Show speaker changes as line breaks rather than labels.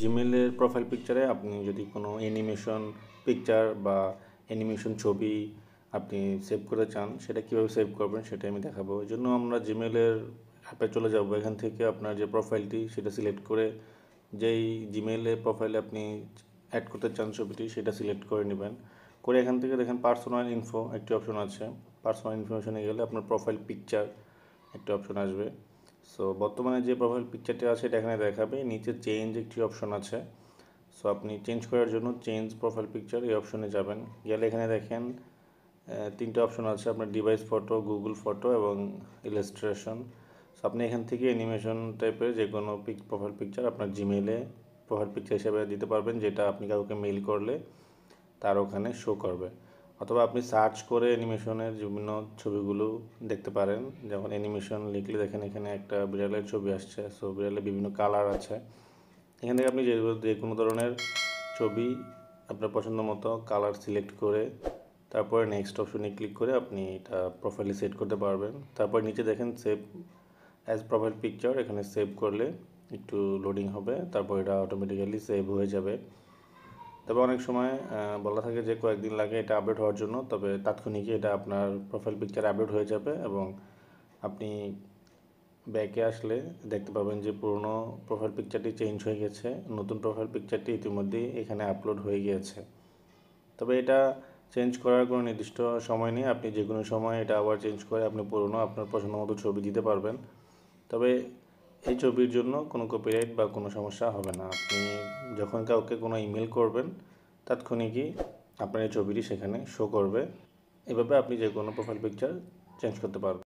জিমেলের profile পিকচারে আপনি যদি কোনো অ্যানিমেশন পিকচার বা অ্যানিমেশন ছবি আপনি সেভ করতে চান সেটা কীভাবে সেভ করবেন সেটা আমি দেখাবো ওই জন্য আমরা জিমেলের অ্যাপে চলে যাবো এখান থেকে আপনার যে প্রোফাইলটি সেটা সিলেক্ট করে যেই জিমেলের প্রোফাইলে আপনি অ্যাড করতে চান ছবিটি সেটা সিলেক্ট করে নেবেন করে এখান থেকে দেখেন পার্সোনাল ইনফো একটি অপশন আছে পার্সোনাল ইনফরমেশনে গেলে আপনার প্রোফাইল পিকচার একটি অপশন আসবে সো বর্তমানে যে প্রোফাইল পিকচারটি আছে এটা এখানে দেখাবে নিচে চেঞ্জ একটি অপশন আছে সো আপনি চেঞ্জ করার জন্য চেঞ্জ প্রোফাইল পিকচার এই অপশনে যাবেন গেলে এখানে দেখেন তিনটে অপশন আছে আপনার ডিভাইস ফটো গুগল ফটো এবং ইলাস্ট্রেশন সো আপনি এখান থেকে অ্যানিমেশন টাইপের যে কোনো পিক প্রোফাইল পিকচার আপনার জিমেলে প্রোফাইল পিকচার হিসেবে দিতে পারবেন যেটা আপনি কাউকে মেইল করলে তার ওখানে শো করবে অথবা আপনি সার্চ করে অ্যানিমেশনের বিভিন্ন ছবিগুলো দেখতে পারেন যেমন অ্যানিমেশন লিখলে দেখেন এখানে একটা বিড়ালের ছবি আসছে সো বিড়ালের বিভিন্ন কালার আছে এখান থেকে আপনি যে যে কোনো ধরনের ছবি আপনার পছন্দ মতো কালার সিলেক্ট করে তারপরে নেক্সট অপশনে ক্লিক করে আপনি এটা প্রোফাইলে সেট করতে পারবেন তারপর নিচে দেখেন সেভ অ্যাজ প্রোফাইল পিকচার এখানে সেভ করলে একটু লোডিং হবে তারপর এটা অটোমেটিক্যালি সেভ হয়ে যাবে তবে অনেক সময় বলা থাকে যে কয়েকদিন লাগে এটা আপডেট হওয়ার জন্য তবে তাৎক্ষণিকই এটা আপনার প্রোফাইল পিকচার আপডেট হয়ে যাবে এবং আপনি ব্যাকে আসলে দেখতে পাবেন যে পুরনো প্রোফাইল পিকচারটি চেঞ্জ হয়ে গেছে নতুন প্রোফাইল পিকচারটি ইতিমধ্যেই এখানে আপলোড হয়ে গিয়েছে তবে এটা চেঞ্জ করার কোনো নির্দিষ্ট সময় নেই আপনি যে কোনো সময় এটা আবার চেঞ্জ করে আপনি পুরনো আপনার পছন্দ মতো ছবি দিতে পারবেন তবে এই ছবির জন্য কোনো কপিরাইট বা কোনো সমস্যা হবে না আপনি যখন কাউকে কোনো ইমেল করবেন তাৎক্ষণিকই আপনার এই ছবিটি সেখানে শো করবে এভাবে আপনি যে কোনো প্রোফাইল পিকচার চেঞ্জ করতে পারবেন